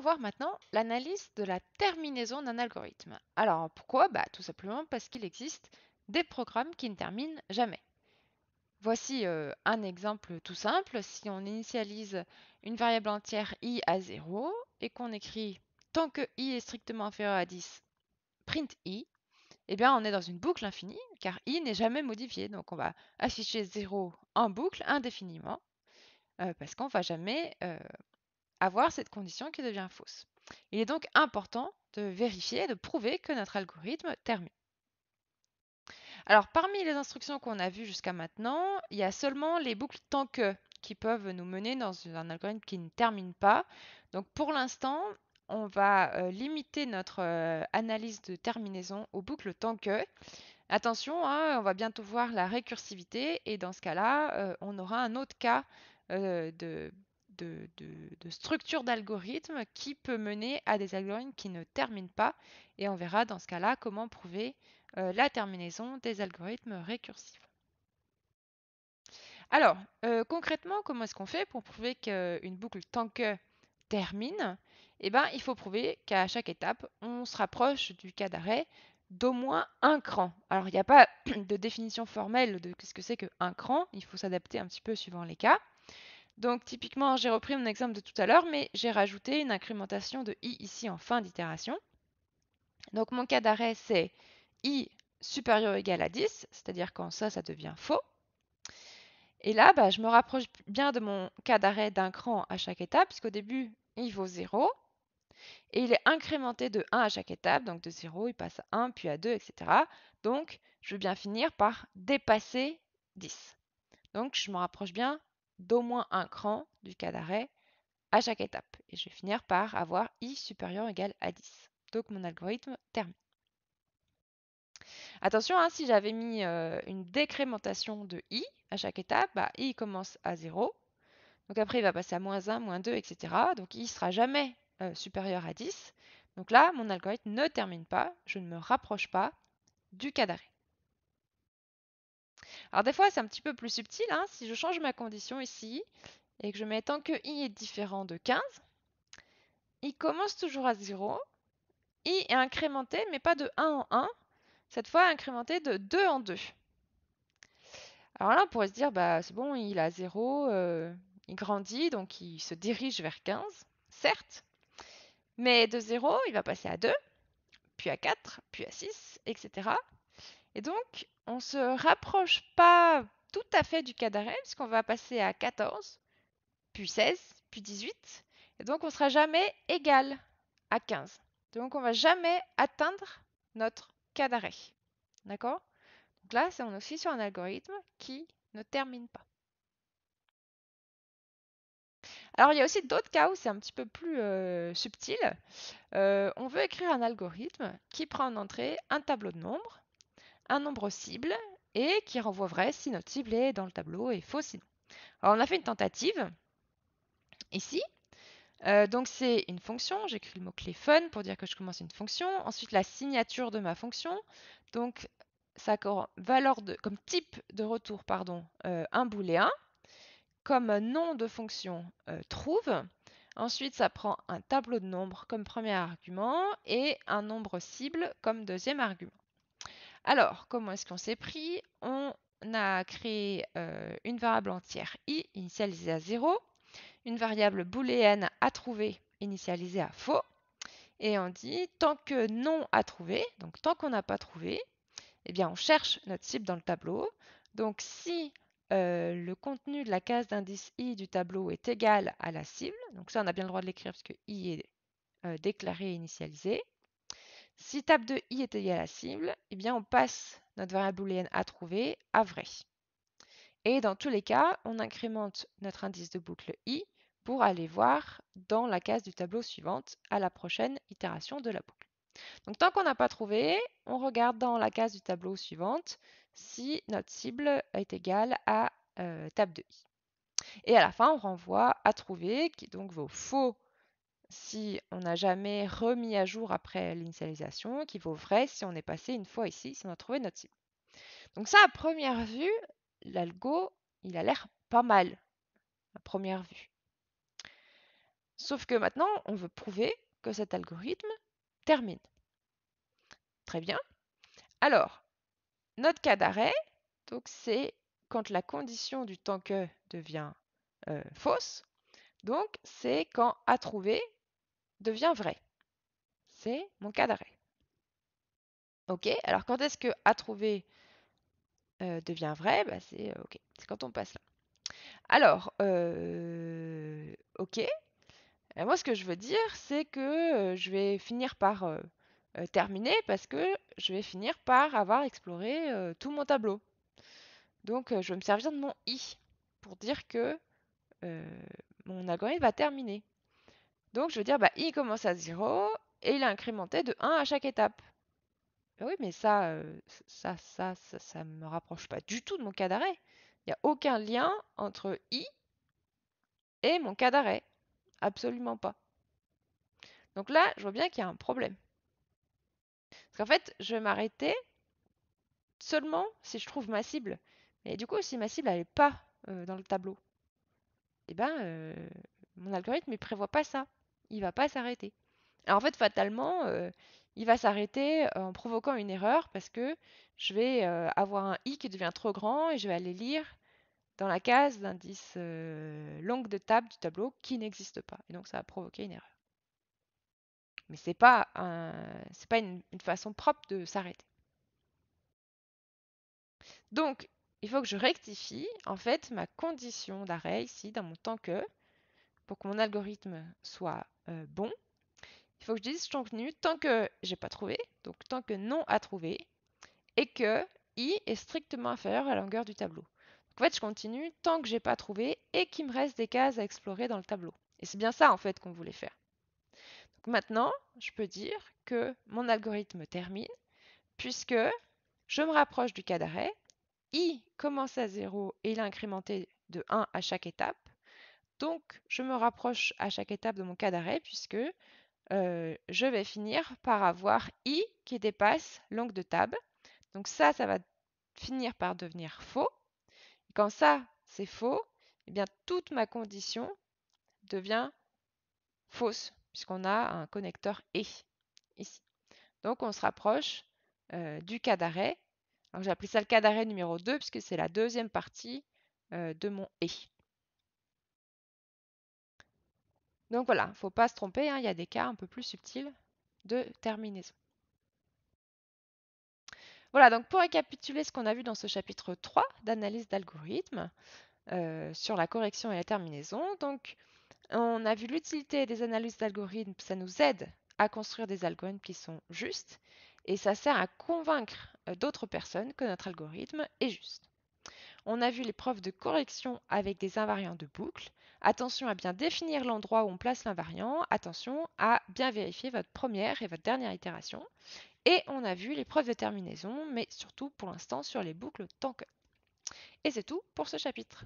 voir maintenant l'analyse de la terminaison d'un algorithme. Alors pourquoi bah, Tout simplement parce qu'il existe des programmes qui ne terminent jamais. Voici euh, un exemple tout simple. Si on initialise une variable entière i à 0 et qu'on écrit tant que i est strictement inférieur à 10, print i, eh bien on est dans une boucle infinie car i n'est jamais modifié. Donc on va afficher 0 en boucle indéfiniment euh, parce qu'on ne va jamais euh, avoir cette condition qui devient fausse. Il est donc important de vérifier et de prouver que notre algorithme termine. Alors parmi les instructions qu'on a vues jusqu'à maintenant, il y a seulement les boucles tant que qui peuvent nous mener dans un algorithme qui ne termine pas. Donc pour l'instant, on va euh, limiter notre euh, analyse de terminaison aux boucles tant que. Attention, hein, on va bientôt voir la récursivité et dans ce cas-là, euh, on aura un autre cas de de, structure d'algorithme qui peut mener à des algorithmes qui ne terminent pas. Et on verra dans ce cas-là comment prouver euh, la terminaison des algorithmes récursifs. Alors, euh, concrètement, comment est-ce qu'on fait pour prouver qu'une boucle tant que termine Eh bien, il faut prouver qu'à chaque étape, on se rapproche du cas d'arrêt d'au moins un cran. Alors, il n'y a pas de définition formelle de ce que c'est qu'un cran, il faut s'adapter un petit peu suivant les cas. Donc typiquement, j'ai repris mon exemple de tout à l'heure, mais j'ai rajouté une incrémentation de i ici en fin d'itération. Donc mon cas d'arrêt, c'est i supérieur ou égal à 10, c'est-à-dire quand ça, ça devient faux. Et là, bah, je me rapproche bien de mon cas d'arrêt d'un cran à chaque étape, puisqu'au début, il vaut 0. Et il est incrémenté de 1 à chaque étape, donc de 0, il passe à 1, puis à 2, etc. Donc, je veux bien finir par dépasser 10. Donc, je me rapproche bien d'au moins un cran du cas d'arrêt à chaque étape. Et je vais finir par avoir i supérieur ou égal à 10. Donc mon algorithme termine. Attention, hein, si j'avais mis euh, une décrémentation de i à chaque étape, bah, i commence à 0. Donc après, il va passer à moins 1, moins 2, etc. Donc i ne sera jamais euh, supérieur à 10. Donc là, mon algorithme ne termine pas, je ne me rapproche pas du cas d'arrêt. Alors des fois, c'est un petit peu plus subtil. Hein. si je change ma condition ici et que je mets tant que i est différent de 15, il commence toujours à 0. i est incrémenté, mais pas de 1 en 1. Cette fois, incrémenté de 2 en 2. Alors là, on pourrait se dire, bah, c'est bon, il a 0, euh, il grandit, donc il se dirige vers 15, certes. Mais de 0, il va passer à 2, puis à 4, puis à 6, etc. Et donc, on se rapproche pas tout à fait du cas d'arrêt, puisqu'on va passer à 14, puis 16, puis 18. Et donc, on sera jamais égal à 15. Donc, on va jamais atteindre notre d'arrêt. D'accord Donc là, c'est on est aussi sur un algorithme qui ne termine pas. Alors, il y a aussi d'autres cas où c'est un petit peu plus euh, subtil. Euh, on veut écrire un algorithme qui prend en entrée un tableau de nombres un nombre cible et qui renvoie vrai si notre cible est dans le tableau et faux sinon. Alors on a fait une tentative ici. Euh, donc c'est une fonction, j'écris le mot-clé fun pour dire que je commence une fonction, ensuite la signature de ma fonction, donc ça valeur de, comme type de retour pardon, euh, un booléen, comme nom de fonction euh, trouve, ensuite ça prend un tableau de nombres comme premier argument et un nombre cible comme deuxième argument. Alors, comment est-ce qu'on s'est pris On a créé euh, une variable entière i initialisée à 0, une variable booléenne à trouver initialisée à faux, et on dit tant que non à trouver, donc tant qu'on n'a pas trouvé, eh bien on cherche notre cible dans le tableau. Donc si euh, le contenu de la case d'indice i du tableau est égal à la cible, donc ça on a bien le droit de l'écrire parce que i est euh, déclaré et initialisé, si table de i est égal à cible, eh bien on passe notre variable booléenne à trouver à vrai. Et dans tous les cas, on incrémente notre indice de boucle i pour aller voir dans la case du tableau suivante à la prochaine itération de la boucle. Donc tant qu'on n'a pas trouvé, on regarde dans la case du tableau suivante si notre cible est égale à euh, table de i. Et à la fin, on renvoie à trouver, qui donc vaut faux si on n'a jamais remis à jour après l'initialisation, qui vaut vrai si on est passé une fois ici, si on a trouvé notre cible. Donc ça, à première vue, l'algo, il a l'air pas mal, à première vue. Sauf que maintenant, on veut prouver que cet algorithme termine. Très bien. Alors, notre cas d'arrêt, donc c'est quand la condition du temps que devient euh, fausse. Donc, c'est quand A trouvé devient vrai. C'est mon cas d'arrêt. Ok, alors quand est-ce que a trouver euh, devient vrai bah, C'est euh, ok, c'est quand on passe là. Alors, euh, ok. Bah, moi, ce que je veux dire, c'est que je vais finir par terminer parce que je vais finir par avoir exploré tout mon tableau. Donc, je vais me servir de mon i pour dire que mon algorithme va terminer. Donc je veux dire, bah, i commence à 0 et il a incrémenté de 1 à chaque étape. oui, mais euh, ça, ça, ça, ça, me rapproche pas du tout de mon cas d'arrêt. Il n'y a aucun lien entre i et mon cas d'arrêt. Absolument pas. Donc là, je vois bien qu'il y a un problème. Parce qu'en fait, je vais m'arrêter seulement si je trouve ma cible. Mais du coup, si ma cible n'est pas euh, dans le tableau, eh ben, euh, mon algorithme ne prévoit pas ça il va pas s'arrêter. en fait, fatalement, euh, il va s'arrêter euh, en provoquant une erreur parce que je vais euh, avoir un i qui devient trop grand et je vais aller lire dans la case d'indice longue de table du tableau qui n'existe pas. Et donc ça va provoquer une erreur. Mais ce n'est pas, un, pas une, façon propre de s'arrêter. Donc, il faut que je rectifie en fait ma condition d'arrêt ici dans mon temps que pour que mon algorithme soit euh, bon, il faut que je dise je continue tant que j'ai pas trouvé, donc tant que non à trouver, et que i est strictement inférieur à la longueur du tableau. en fait, je continue tant que j'ai pas trouvé et qu'il me reste des cases à explorer dans le tableau. Et c'est bien ça en fait qu'on voulait faire. maintenant, je peux dire que mon algorithme termine puisque je me rapproche du cas d'arrêt, i commence à 0 et il est incrémenté de 1 à chaque étape. Donc, je me rapproche à chaque étape de mon cas d'arrêt puisque je vais finir par avoir i qui dépasse l'angle de table. Donc ça, ça va finir par devenir faux. Et quand ça, c'est faux, eh bien toute ma condition devient fausse puisqu'on a un connecteur et ici. Donc on se rapproche du cas d'arrêt. j'ai appelé ça le cas d'arrêt numéro 2 puisque c'est la deuxième partie de mon E. Donc voilà, il ne faut pas se tromper, hein, il y a des cas un peu plus subtils de terminaison. Voilà, donc pour récapituler ce qu'on a vu dans ce chapitre 3 d'analyse d'algorithmes euh, sur la correction et la terminaison, donc on a vu l'utilité des analyses d'algorithmes, ça nous aide à construire des algorithmes qui sont justes et ça sert à convaincre euh, d'autres personnes que notre algorithme est juste. On a vu les preuves de correction avec des invariants de boucle. Attention à bien définir l'endroit où on place l'invariant. Attention à bien vérifier votre première et votre dernière itération. Et on a vu les preuves de terminaison, mais surtout pour l'instant sur les boucles tant que. Et c'est tout pour ce chapitre.